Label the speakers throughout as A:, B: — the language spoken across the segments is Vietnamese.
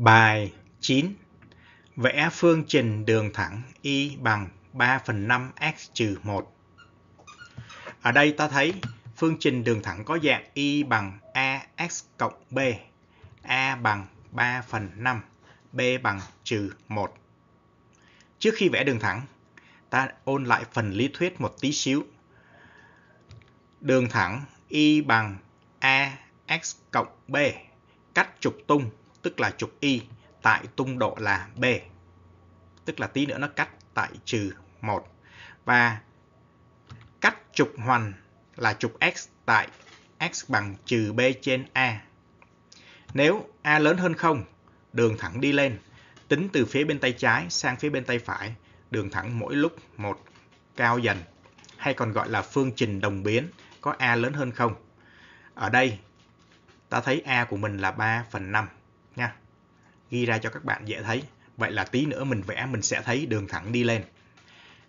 A: Bài 9 Vẽ phương trình đường thẳng y bằng 3 phần 5 x trừ 1 Ở đây ta thấy phương trình đường thẳng có dạng y bằng ax cộng b a bằng 3 phần 5 b bằng trừ 1 Trước khi vẽ đường thẳng, ta ôn lại phần lý thuyết một tí xíu. Đường thẳng y bằng ax cộng b cách trục tung tức là trục y tại tung độ là b. Tức là tí nữa nó cắt tại trừ 1. Và cắt trục hoành là trục x tại x bằng trừ b trên a. Nếu a lớn hơn không đường thẳng đi lên, tính từ phía bên tay trái sang phía bên tay phải, đường thẳng mỗi lúc một cao dần, hay còn gọi là phương trình đồng biến có a lớn hơn không Ở đây, ta thấy a của mình là 3 phần 5 nha ghi ra cho các bạn dễ thấy vậy là tí nữa mình vẽ mình sẽ thấy đường thẳng đi lên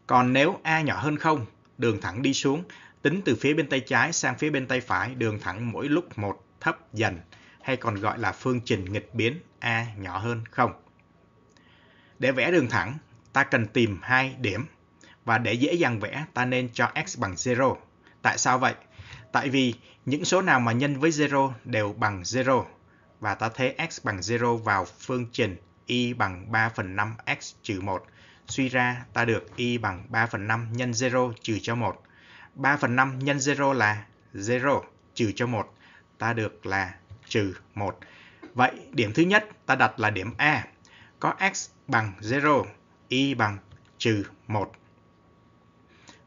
A: còn nếu a nhỏ hơn không đường thẳng đi xuống tính từ phía bên tay trái sang phía bên tay phải đường thẳng mỗi lúc một thấp dần hay còn gọi là phương trình nghịch biến a nhỏ hơn không để vẽ đường thẳng ta cần tìm hai điểm và để dễ dàng vẽ ta nên cho x bằng 0 tại sao vậy tại vì những số nào mà nhân với 0 đều bằng 0 và ta thế x bằng 0 vào phương trình y bằng 3 phần 5 x trừ 1. Suy ra ta được y bằng 3 phần 5 nhân 0 trừ cho 1. 3 phần 5 nhân 0 là 0 trừ cho 1. Ta được là trừ 1. Vậy điểm thứ nhất ta đặt là điểm A. Có x bằng 0, y bằng trừ 1.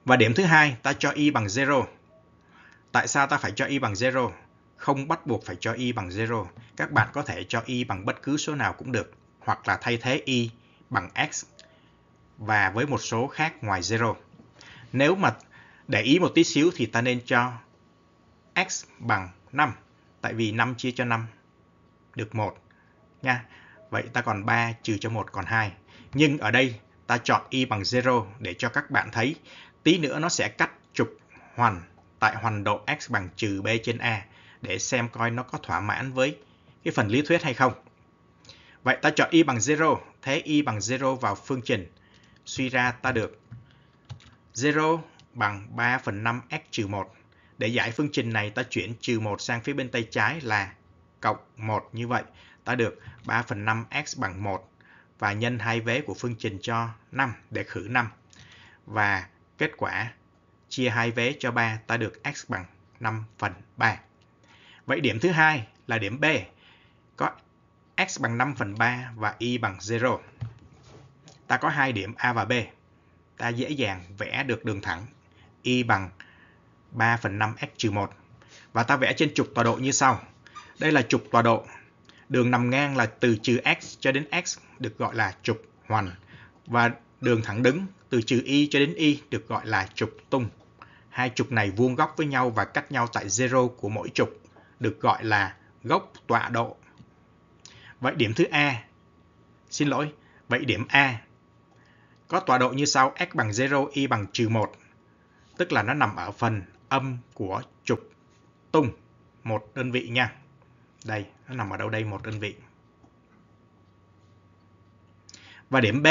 A: Và điểm thứ hai ta cho y bằng 0. Tại sao ta phải cho y bằng 0? không bắt buộc phải cho y bằng 0. Các bạn có thể cho y bằng bất cứ số nào cũng được, hoặc là thay thế y bằng x và với một số khác ngoài 0. Nếu mà để ý một tí xíu thì ta nên cho x bằng 5, tại vì 5 chia cho 5 được 1 nha. Vậy ta còn 3 trừ cho 1 còn 2. Nhưng ở đây ta chọn y bằng 0 để cho các bạn thấy tí nữa nó sẽ cắt trục hoành tại hoành độ x bằng trừ b trên a để xem coi nó có thỏa mãn với cái phần lý thuyết hay không. Vậy ta chọn y bằng 0, thế y bằng 0 vào phương trình. Suy ra ta được 0 bằng 3 phần 5 x trừ 1. Để giải phương trình này ta chuyển trừ 1 sang phía bên tay trái là cộng 1 như vậy. Ta được 3 phần 5 x bằng 1 và nhân hai vế của phương trình cho 5 để khử 5. Và kết quả chia hai vế cho 3 ta được x bằng 5 phần 3. Vậy điểm thứ hai là điểm B có x bằng 5 phần 3 và y bằng 0. Ta có hai điểm A và B. Ta dễ dàng vẽ được đường thẳng y bằng 3 phần 5 x 1. Và ta vẽ trên trục tọa độ như sau. Đây là trục tọa độ. Đường nằm ngang là từ trừ x cho đến x được gọi là trục hoành. Và đường thẳng đứng từ trừ y cho đến y được gọi là trục tung. Hai trục này vuông góc với nhau và cách nhau tại 0 của mỗi trục được gọi là gốc tọa độ. Vậy điểm thứ A, xin lỗi, vậy điểm A có tọa độ như sau x bằng 0, y bằng trừ 1, tức là nó nằm ở phần âm của trục tung, một đơn vị nha. Đây, nó nằm ở đâu đây một đơn vị. Và điểm B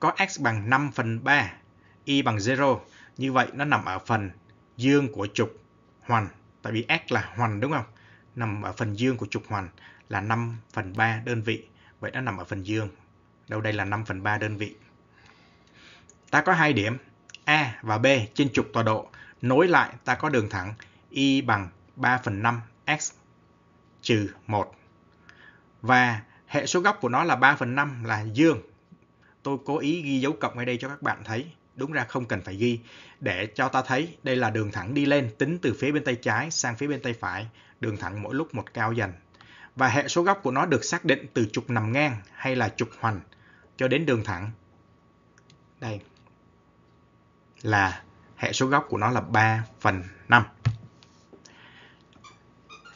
A: có x bằng 5 phần 3, y bằng 0, như vậy nó nằm ở phần dương của trục hoành tại vì x là hoành đúng không? Nằm ở phần dương của trục hoành là 5 phần 3 đơn vị. Vậy nó nằm ở phần dương. Đâu đây là 5 phần 3 đơn vị. Ta có hai điểm A và B trên trục tọa độ. Nối lại ta có đường thẳng Y bằng 3 phần 5 X trừ 1. Và hệ số góc của nó là 3 phần 5 là dương. Tôi cố ý ghi dấu cộng ở đây cho các bạn thấy đúng ra không cần phải ghi, để cho ta thấy đây là đường thẳng đi lên tính từ phía bên tay trái sang phía bên tay phải, đường thẳng mỗi lúc một cao dần. Và hệ số góc của nó được xác định từ trục nằm ngang hay là trục hoành cho đến đường thẳng. Đây là hệ số góc của nó là 3 phần 5.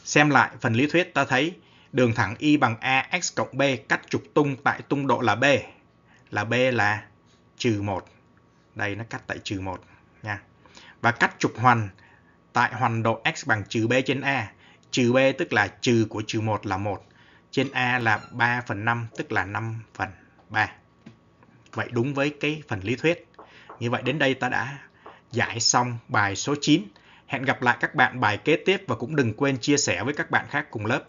A: Xem lại phần lý thuyết ta thấy đường thẳng Y bằng AX cộng B cắt trục tung tại tung độ là B. Là B là trừ 1 đây nó cắt tại trừ 1 nha và cắt trục hoành tại hoành độ x bằng trừ b trên a trừ b tức là trừ của trừ 1 là 1 trên a là 3 phần 5 tức là 5 phần 3 vậy đúng với cái phần lý thuyết như vậy đến đây ta đã giải xong bài số 9 hẹn gặp lại các bạn bài kế tiếp và cũng đừng quên chia sẻ với các bạn khác cùng lớp